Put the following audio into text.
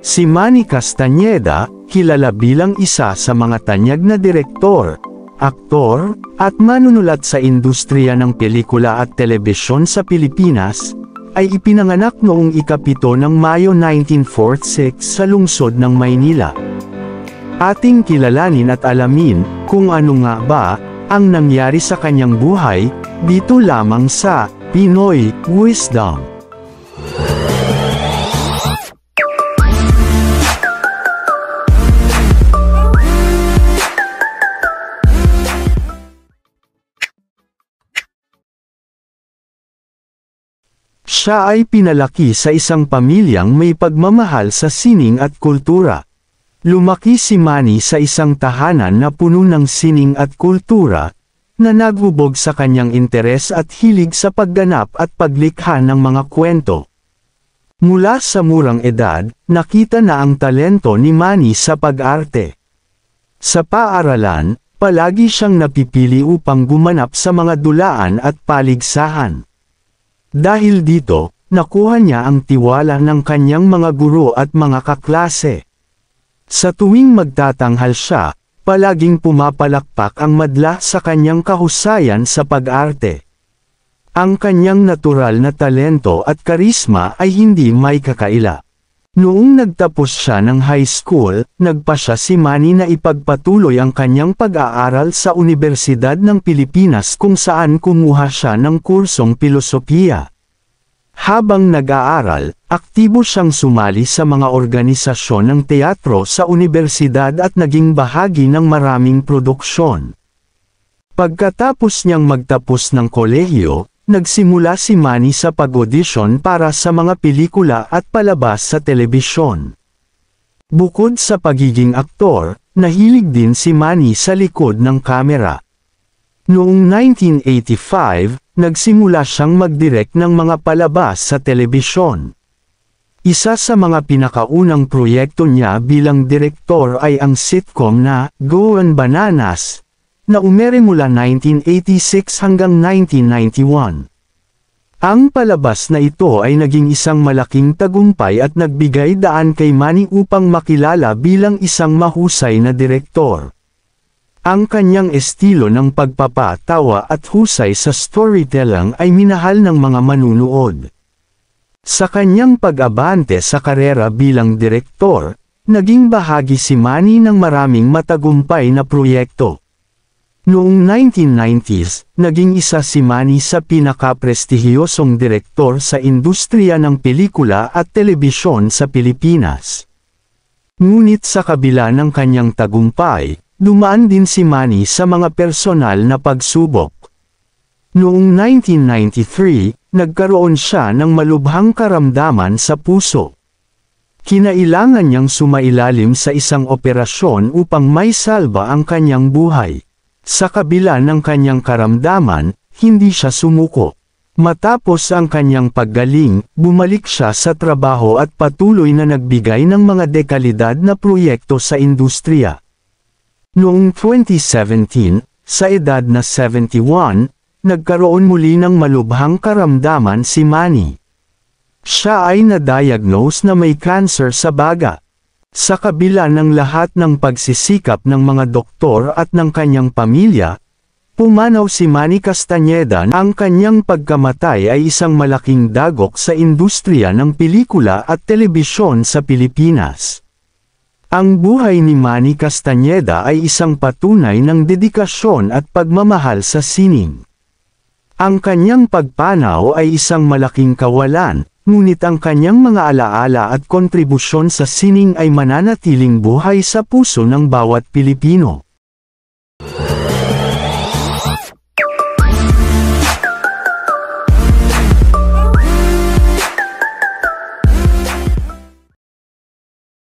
Si Manny Castañeda, kilala bilang isa sa mga tanyag na direktor, aktor, at manunulat sa industriya ng pelikula at telebisyon sa Pilipinas, ay ipinanganak noong ikapito ng Mayo 1946 sa lungsod ng Maynila. Ating kilalanin at alamin kung ano nga ba ang nangyari sa kanyang buhay dito lamang sa Pinoy Wisdom. Siya ay pinalaki sa isang pamilyang may pagmamahal sa sining at kultura. Lumaki si Manny sa isang tahanan na puno ng sining at kultura, na naghubog sa kanyang interes at hilig sa pagganap at paglikha ng mga kwento. Mula sa murang edad, nakita na ang talento ni Manny sa pag-arte. Sa paaralan, palagi siyang napipili upang gumanap sa mga dulaan at paligsahan. Dahil dito, nakuha niya ang tiwala ng kanyang mga guro at mga kaklase. Sa tuwing magtatanghal siya, palaging pumapalakpak ang madla sa kanyang kahusayan sa pag-arte. Ang kanyang natural na talento at karisma ay hindi may kakaila. Noong nagtapos siya ng high school, nagpa siya si Manny na ipagpatuloy ang kanyang pag-aaral sa Universidad ng Pilipinas kung saan kumuha siya ng kursong pilosopiya. Habang nag-aaral, aktibo siyang sumali sa mga organisasyon ng teatro sa universidad at naging bahagi ng maraming produksyon. Pagkatapos niyang magtapos ng kolehiyo, Nagsimula si Manny sa pag-audition para sa mga pelikula at palabas sa telebisyon. Bukod sa pagiging aktor, nahilig din si Manny sa likod ng kamera. Noong 1985, nagsimula siyang mag magdirect ng mga palabas sa telebisyon. Isa sa mga pinakaunang proyekto niya bilang direktor ay ang sitcom na Go and Bananas na umere mula 1986 hanggang 1991. Ang palabas na ito ay naging isang malaking tagumpay at nagbigay daan kay Manny upang makilala bilang isang mahusay na direktor. Ang kanyang estilo ng pagpapatawa at husay sa storytelling ay minahal ng mga manunood. Sa kanyang pag-abante sa karera bilang direktor, naging bahagi si Manny ng maraming matagumpay na proyekto. Noong 1990s, naging isa si Manny sa pinakaprestihiyosong direktor sa industriya ng pelikula at telebisyon sa Pilipinas. Ngunit sa kabila ng kanyang tagumpay, dumaan din si Manny sa mga personal na pagsubok. Noong 1993, nagkaroon siya ng malubhang karamdaman sa puso. Kinailangan niyang sumailalim sa isang operasyon upang may salba ang kanyang buhay. Sa kabila ng kanyang karamdaman, hindi siya sumuko. Matapos ang kanyang paggaling, bumalik siya sa trabaho at patuloy na nagbigay ng mga dekalidad na proyekto sa industriya. Noong 2017, sa edad na 71, nagkaroon muli ng malubhang karamdaman si Manny. Siya ay na-diagnose na may cancer sa baga. Sa kabila ng lahat ng pagsisikap ng mga doktor at ng kanyang pamilya, Pumanaw si Manny Castañeda na ang kanyang pagkamatay ay isang malaking dagok sa industriya ng pelikula at telebisyon sa Pilipinas. Ang buhay ni Manny Castañeda ay isang patunay ng dedikasyon at pagmamahal sa sining. Ang kanyang pagpanaw ay isang malaking kawalan, ngunit ang kanyang mga alaala at kontribusyon sa sining ay mananatiling buhay sa puso ng bawat Pilipino.